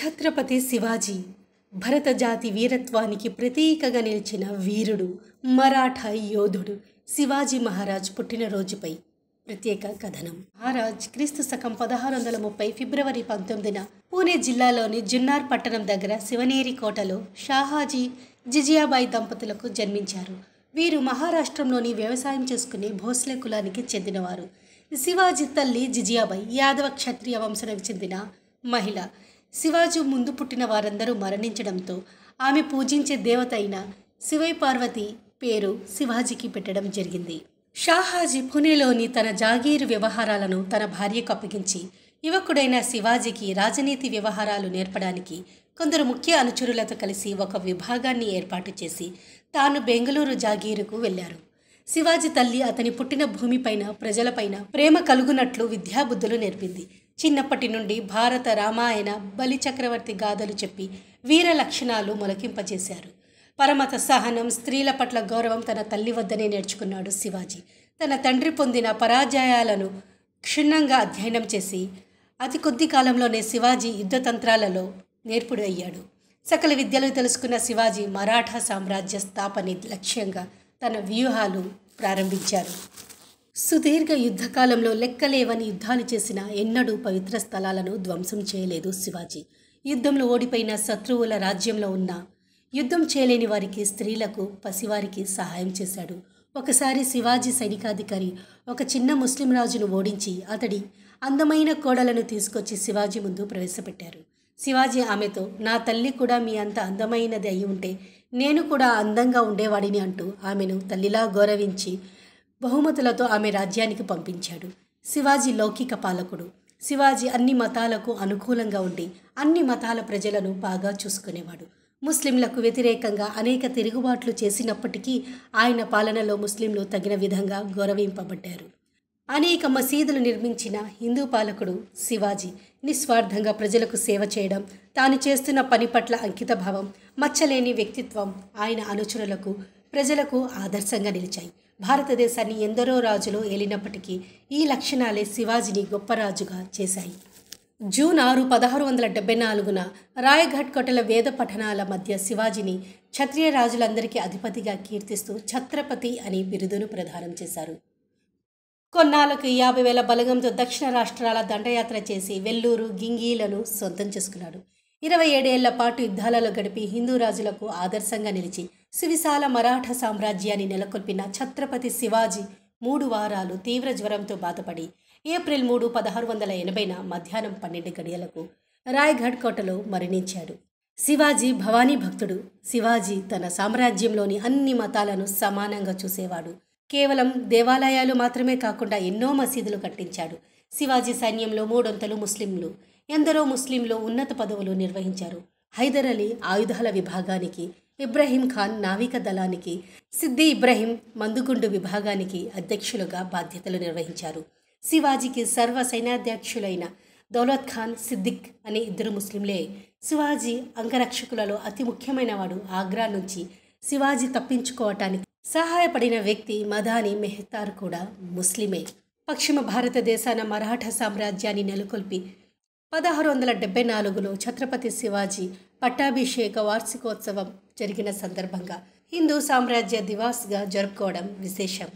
ఛత్రపతి శివాజీ భరత జాతి వీరత్వానికి ప్రతీకగా నిలిచిన వీరుడు మరాఠా యోధుడు శివాజీ మహారాజ్ పుట్టినరోజుపై ప్రత్యేక కథనం మహారాజ్ క్రీస్తు శకం పదహారు వందల ముప్పై ఫిబ్రవరి పంతొమ్మిదిన పూణే జిల్లాలోని జున్నార్ పట్టణం దగ్గర శివనేరి కోటలో షాహాజీ జిజియాబాయి దంపతులకు జన్మించారు వీరు మహారాష్ట్రంలోని వ్యవసాయం చేసుకునే భోస్లే కులానికి చెందినవారు శివాజీ తల్లి జిజియాబాయి యాదవ క్షత్రియ వంశానికి చెందిన మహిళ శివాజీ ముందు పుట్టిన వారందరూ మరణించడంతో ఆమె పూజించే దేవత అయిన శివై పార్వతి పేరు శివాజీకి పెట్టడం జరిగింది షాహాజీ పుణేలోని తన జాగీరు వ్యవహారాలను తన భార్యకు అప్పగించి యువకుడైన శివాజీకి రాజనీతి వ్యవహారాలు నేర్పడానికి కొందరు ముఖ్య అనుచరులతో కలిసి ఒక విభాగాన్ని ఏర్పాటు చేసి తాను బెంగళూరు జాగీరుకు వెళ్ళారు శివాజీ తల్లి అతని పుట్టిన భూమిపైన ప్రజలపైన ప్రేమ కలుగునట్లు విద్యాబుద్ధులు నేర్పింది చిన్నప్పటి నుండి భారత రామాయణ బలి చక్రవర్తి గాథలు చెప్పి వీర లక్షణాలు మొలకింపజేశారు పరమత సహనం స్త్రీల పట్ల గౌరవం తన తల్లి వద్దనే నేర్చుకున్నాడు శివాజీ తన తండ్రి పొందిన పరాజయాలను క్షుణ్ణంగా అధ్యయనం చేసి అతి కొద్ది కాలంలోనే శివాజీ యుద్ధతంత్రాలలో నేర్పుడు అయ్యాడు సకల విద్యలు తెలుసుకున్న శివాజీ మరాఠా సామ్రాజ్య స్థాపన లక్ష్యంగా తన వ్యూహాలు ప్రారంభించారు సుదీర్ఘ యుద్ధకాలంలో లెక్కలేవని యుద్ధాలు చేసిన ఎన్నడూ పవిత్ర స్థలాలను ధ్వంసం చేయలేదు శివాజీ యుద్ధంలో ఓడిపోయిన శత్రువుల రాజ్యంలో ఉన్న యుద్ధం చేయలేని వారికి స్త్రీలకు పసివారికి సహాయం చేశాడు ఒకసారి శివాజీ సైనికాధికారి ఒక చిన్న ముస్లిం రాజును ఓడించి అతడి అందమైన కోడలను తీసుకొచ్చి శివాజీ ముందు ప్రవేశపెట్టారు శివాజీ ఆమెతో నా తల్లి కూడా మీ అంత అందమైనది అయి ఉంటే నేను కూడా అందంగా ఉండేవాడిని అంటూ ఆమెను తల్లిలా గౌరవించి బహుమతులతో ఆమె రాజ్యానికి పంపించాడు శివాజీ లౌకిక పాలకుడు శివాజీ అన్ని మతాలకు అనుకూలంగా ఉండి అన్ని మతాల ప్రజలను బాగా చూసుకునేవాడు ముస్లింలకు వ్యతిరేకంగా అనేక తిరుగుబాట్లు చేసినప్పటికీ ఆయన పాలనలో ముస్లింలు తగిన విధంగా గౌరవింపబడ్డారు అనేక మసీదులు నిర్మించిన హిందూ పాలకుడు శివాజీ నిస్వార్థంగా ప్రజలకు సేవ చేయడం తాను చేస్తున్న పని పట్ల అంకితభావం మచ్చలేని వ్యక్తిత్వం ఆయన అనుచరులకు ప్రజలకు ఆదర్శంగా నిలిచాయి భారతదేశాన్ని ఎందరో రాజులు ఏలినప్పటికీ ఈ లక్షణాలే శివాజీని గొప్ప రాజుగా చేశాయి జూన్ ఆరు పదహారు వందల డెబ్బై నాలుగున రాయఘట్ కోటల వేద పఠనాల మధ్య శివాజీని క్షత్రియ రాజులందరికీ అధిపతిగా కీర్తిస్తూ ఛత్రపతి అని బిరుదును ప్రదానం చేశారు కొన్నాళ్ళకు యాభై వేల బలగంతో దక్షిణ రాష్ట్రాల దండయాత్ర చేసి వెల్లూరు గింగీలను సొంతం చేసుకున్నాడు ఇరవై ఏడేళ్ల పాటు యుద్ధాలలో గడిపి హిందూ రాజులకు ఆదర్శంగా నిలిచి సువిశాల మరాఠా సామ్రాజ్యాన్ని నెలకొల్పిన ఛత్రపతి శివాజీ మూడు వారాలు తీవ్ర జ్వరంతో బాధపడి ఏప్రిల్ మూడు పదహారు వందల ఎనభైన మధ్యాహ్నం పన్నెండు గడియలకు రాయ్గఢ్ కోటలో మరణించాడు శివాజీ భవానీ భక్తుడు శివాజీ తన సామ్రాజ్యంలోని అన్ని మతాలను సమానంగా చూసేవాడు కేవలం దేవాలయాలు మాత్రమే కాకుండా ఎన్నో మసీదులు కట్టించాడు శివాజీ సైన్యంలో మూడొంతలు ముస్లింలు ఎందరో ముస్లింలు ఉన్నత పదవులు నిర్వహించారు హైదర్ అలీ ఆయుధాల విభాగానికి ఇబ్రహీం ఖాన్ నావిక దళానికి సిద్ది ఇబ్రహీం మందుగుండు విభాగానికి అధ్యక్షులుగా బాధ్యతలు నిర్వహించారు శివాజీకి సర్వ సైనాధ్యక్షులైన దౌలత్ ఖాన్ సిద్దిక్ అనే ఇద్దరు ముస్లింలే శివాజీ అంగరక్షకులలో అతి ముఖ్యమైన వాడు ఆగ్రా నుంచి శివాజీ తప్పించుకోవటానికి సహాయపడిన వ్యక్తి మదాని మెహతార్ కూడా ముస్లిమే పశ్చిమ భారతదేశాన మరాఠా సామ్రాజ్యాన్ని నెలకొల్పి పదహారు వందల డెబ్బై నాలుగులో ఛత్రపతి శివాజీ పట్టాభిషేక వార్షికోత్సవం జరిగిన సందర్భంగా హిందూ సామ్రాజ్య దివాస్గా జరుపుకోవడం విశేషం